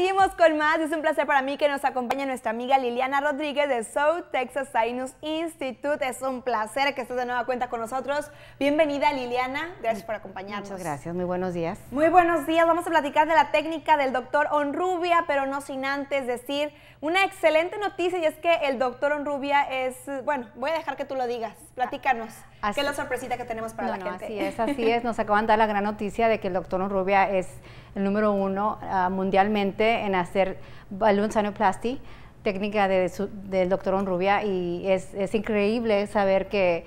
seguimos con más. Es un placer para mí que nos acompañe nuestra amiga Liliana Rodríguez de South Texas Sinus Institute. Es un placer que estés de nueva cuenta con nosotros. Bienvenida Liliana, gracias por acompañarnos. Muchas gracias, muy buenos días. Muy buenos días. Vamos a platicar de la técnica del doctor Onrubia, pero no sin antes decir una excelente noticia y es que el doctor Onrubia es, bueno, voy a dejar que tú lo digas. Platícanos. Así, ah, ¿Qué es la sorpresita que tenemos para la gente? así es, así es. Nos acaban de dar la gran noticia de que el doctor Onrubia es el número uno ah, mundialmente en hacer balloon técnica del doctor Onrubia, y es, es increíble saber que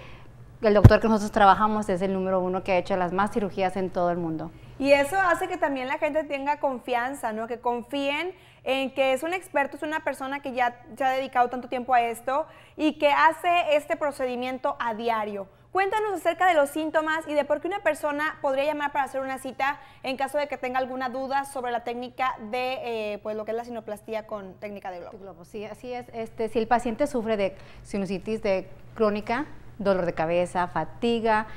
el doctor que nosotros trabajamos es el número uno que ha hecho las más cirugías en todo el mundo. Y eso hace que también la gente tenga confianza, ¿no? Que confíen en que es un experto, es una persona que ya se ha dedicado tanto tiempo a esto y que hace este procedimiento a diario. Cuéntanos acerca de los síntomas y de por qué una persona podría llamar para hacer una cita en caso de que tenga alguna duda sobre la técnica de eh, pues lo que es la sinoplastía con técnica de globo. sí, así es. Este, si el paciente sufre de sinusitis de crónica, dolor de cabeza, fatiga,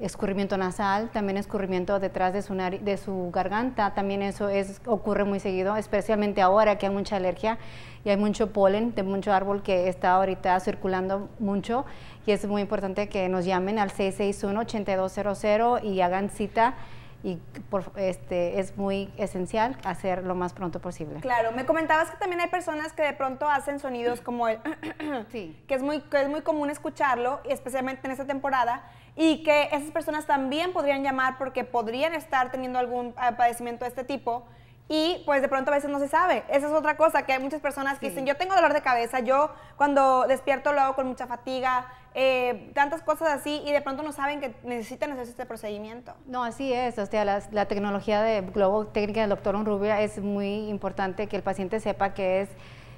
escurrimiento nasal, también escurrimiento detrás de su, de su garganta, también eso es, ocurre muy seguido, especialmente ahora que hay mucha alergia y hay mucho polen de mucho árbol que está ahorita circulando mucho y es muy importante que nos llamen al 661-8200 y hagan cita y por, este, es muy esencial hacerlo lo más pronto posible. Claro, me comentabas que también hay personas que de pronto hacen sonidos como el sí. que es muy que es muy común escucharlo, especialmente en esta temporada, y que esas personas también podrían llamar porque podrían estar teniendo algún eh, padecimiento de este tipo. Y pues de pronto a veces no se sabe. Esa es otra cosa, que hay muchas personas que dicen, yo tengo dolor de cabeza, yo cuando despierto lo hago con mucha fatiga, eh, tantas cosas así y de pronto no saben que necesitan hacer este procedimiento. No, así es, o la, tecnología de Globo Técnica del doctor Onrubia es muy importante que el paciente sepa que es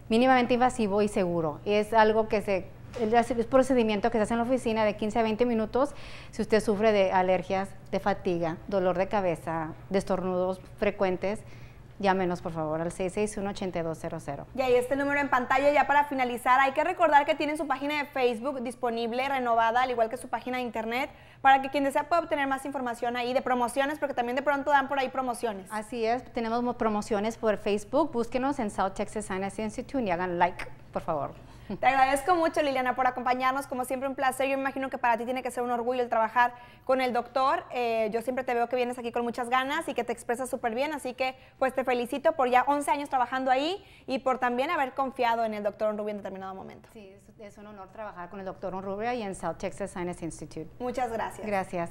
mínimamente invasivo y seguro. Es algo que se el procedimiento que se hace en la oficina de 15 a 20 minutos si usted sufre de alergias, de fatiga, dolor de cabeza, destornudos frecuentes, llámenos por favor al 661-8200. Y ahí está el número en pantalla. Ya para finalizar, hay que recordar que tienen su página de Facebook disponible, renovada, al igual que su página de internet, para que quien desea pueda obtener más información ahí de promociones, porque también de pronto dan por ahí promociones. Así es, tenemos promociones por Facebook. Búsquenos en South Texas Science Institute y hagan like, por favor. Te agradezco mucho, Liliana, por acompañarnos. Como siempre, un placer. Yo imagino que para ti tiene que ser un orgullo el trabajar con el doctor. Eh, yo siempre te veo que vienes aquí con muchas ganas y que te expresas súper bien. Así que, pues, te felicito por ya 11 años trabajando ahí y por también haber confiado en el doctor Onrubia en determinado momento. Sí, es, un honor trabajar con el doctor Onrubia y en South Texas Science Institute. Muchas gracias. Gracias.